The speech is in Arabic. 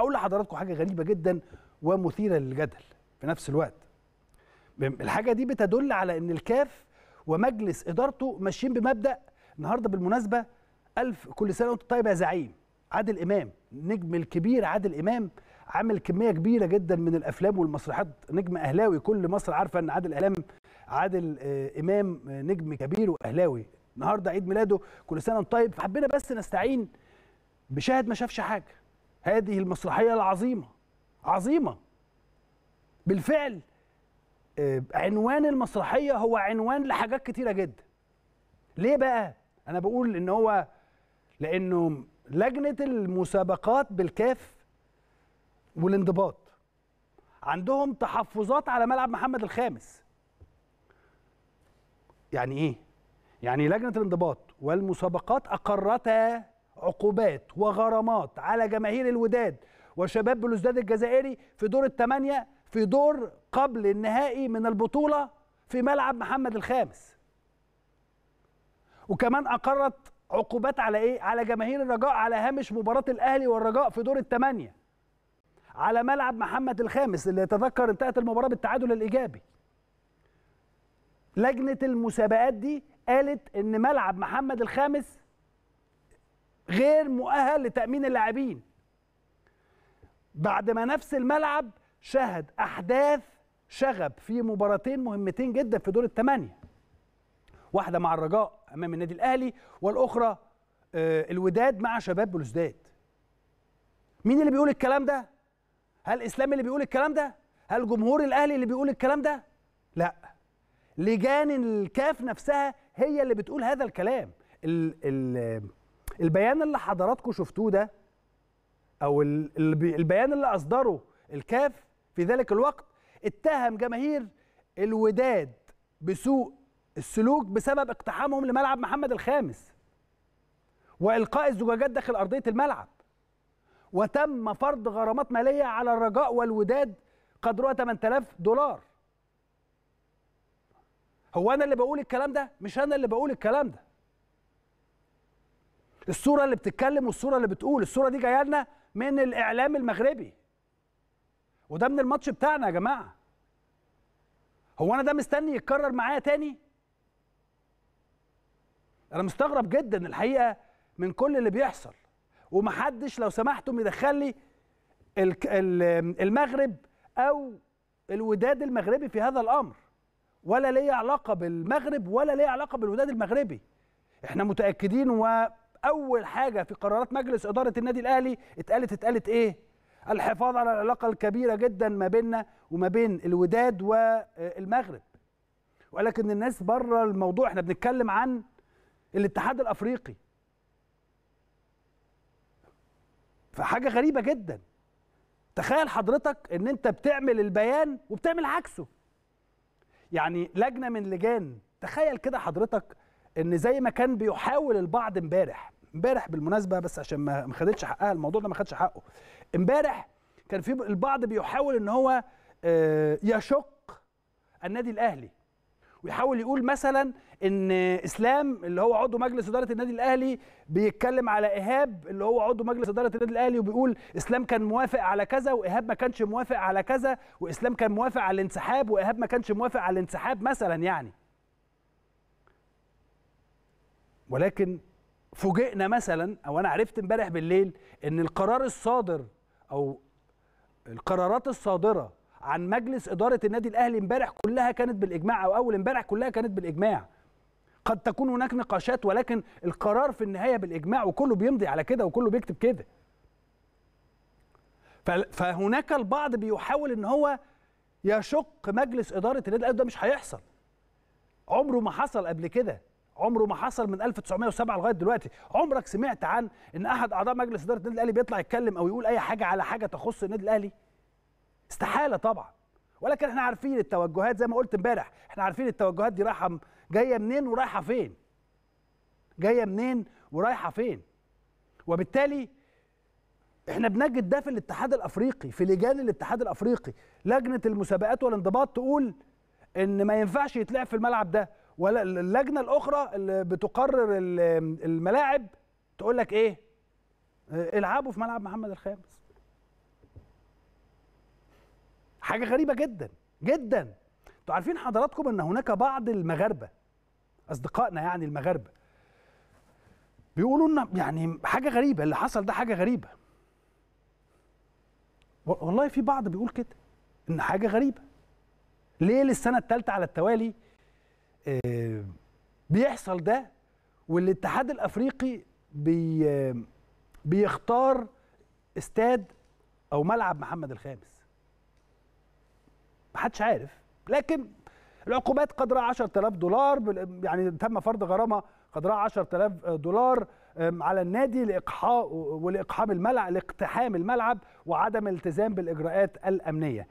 هقول لحضراتكم حاجه غريبه جدا ومثيره للجدل في نفس الوقت الحاجه دي بتدل على ان الكاف ومجلس ادارته ماشيين بمبدا النهارده بالمناسبه ألف كل سنه وانت طيب يا زعيم عادل امام نجم الكبير عادل امام عامل كميه كبيره جدا من الافلام والمسرحيات نجم اهلاوي كل مصر عارفه ان عادل امام عادل آه، امام آه، نجم كبير واهلاوي النهارده عيد ميلاده كل سنه وانت طيب فحبينا بس نستعين بشاهد ما شافش حاجه هذه المسرحية العظيمة عظيمة بالفعل آه، عنوان المسرحية هو عنوان لحاجات كتيرة جدا ليه بقى؟ أنا بقول إن هو لأنه لجنة المسابقات بالكاف والانضباط عندهم تحفظات على ملعب محمد الخامس يعني إيه؟ يعني لجنة الانضباط والمسابقات أقرتا عقوبات وغرامات على جماهير الوداد وشباب بلوزداد الجزائري في دور الثمانيه في دور قبل النهائي من البطوله في ملعب محمد الخامس وكمان اقرت عقوبات على ايه على جماهير الرجاء على هامش مباراه الاهلي والرجاء في دور الثمانيه على ملعب محمد الخامس اللي يتذكر انتهت المباراه بالتعادل الايجابي لجنه المسابقات دي قالت ان ملعب محمد الخامس غير مؤهل لتامين اللاعبين بعد ما نفس الملعب شهد احداث شغب في مباراتين مهمتين جدا في دور الثمانيه واحده مع الرجاء امام النادي الاهلي والاخرى آه، الوداد مع شباب بلوزداد مين اللي بيقول الكلام ده هل اسلام اللي بيقول الكلام ده هل جمهور الاهلي اللي بيقول الكلام ده لا لجان الكاف نفسها هي اللي بتقول هذا الكلام ال ال البيان اللي حضراتكم شفتوه ده او البيان اللي اصدره الكاف في ذلك الوقت اتهم جماهير الوداد بسوء السلوك بسبب اقتحامهم لملعب محمد الخامس والقاء الزجاجات داخل ارضيه الملعب وتم فرض غرامات ماليه على الرجاء والوداد قدرها 8000 دولار هو انا اللي بقول الكلام ده مش انا اللي بقول الكلام ده الصوره اللي بتتكلم والصوره اللي بتقول الصوره دي جايه لنا من الاعلام المغربي وده من الماتش بتاعنا يا جماعه هو انا ده مستني يتكرر معايا تاني انا مستغرب جدا الحقيقه من كل اللي بيحصل ومحدش لو سمحتم يدخل لي المغرب او الوداد المغربي في هذا الامر ولا ليه علاقه بالمغرب ولا ليه علاقه بالوداد المغربي احنا متاكدين و اول حاجه في قرارات مجلس اداره النادي الاهلي اتقالت اتقالت ايه الحفاظ على العلاقه الكبيره جدا ما بيننا وما بين الوداد والمغرب ولكن الناس بره الموضوع احنا بنتكلم عن الاتحاد الافريقي فحاجه غريبه جدا تخيل حضرتك ان انت بتعمل البيان وبتعمل عكسه يعني لجنه من لجان تخيل كده حضرتك ان زي ما كان بيحاول البعض امبارح امبارح بالمناسبه بس عشان ما خدتش حقها الموضوع ده ما خدش حقه امبارح كان في البعض بيحاول ان هو آه، يشق النادي الاهلي ويحاول يقول مثلا ان اسلام اللي هو عضو مجلس اداره النادي الاهلي بيتكلم على ايهاب اللي هو عضو مجلس اداره النادي الاهلي وبيقول اسلام كان موافق على كذا وايهاب ما كانش موافق على كذا واسلام كان موافق على الانسحاب وايهاب ما كانش موافق على الانسحاب مثلا يعني ولكن فوجئنا مثلا او انا عرفت امبارح بالليل ان القرار الصادر او القرارات الصادره عن مجلس اداره النادي الاهلي امبارح كلها كانت بالاجماع او اول امبارح كلها كانت بالاجماع قد تكون هناك نقاشات ولكن القرار في النهايه بالاجماع وكله بيمضي على كده وكله بيكتب كده فهناك البعض بيحاول ان هو يشق مجلس اداره النادي الاهلي ده مش هيحصل عمره ما حصل قبل كده عمره ما حصل من 1907 لغايه دلوقتي عمرك سمعت عن ان احد اعضاء مجلس اداره النادي الاهلي بيطلع يتكلم او يقول اي حاجه على حاجه تخص النادي الاهلي استحاله طبعا ولكن احنا عارفين التوجهات زي ما قلت امبارح احنا عارفين التوجهات دي رايحه جايه منين ورايحه فين جايه منين ورايحه فين وبالتالي احنا بنجد ده في الاتحاد الافريقي في لجان الاتحاد الافريقي لجنه المسابقات والانضباط تقول ان ما ينفعش يتلعب في الملعب ده ولا اللجنه الاخرى اللي بتقرر الملاعب تقول لك ايه آه، العبوا في ملعب محمد الخامس حاجه غريبه جدا جدا انتوا عارفين حضراتكم ان هناك بعض المغاربه اصدقائنا يعني المغاربه بيقولوا لنا يعني حاجه غريبه اللي حصل ده حاجه غريبه والله في بعض بيقول كده ان حاجه غريبه ليه للسنه الثالثه على التوالي آه، بيحصل ده والاتحاد الافريقي بي آه، بيختار استاد او ملعب محمد الخامس محدش عارف لكن العقوبات قدرها 10000 دولار يعني تم فرض غرامه قدرها 10000 دولار على النادي لاقحاء ولاقحام الملعب لاقتحام الملعب وعدم الالتزام بالاجراءات الامنيه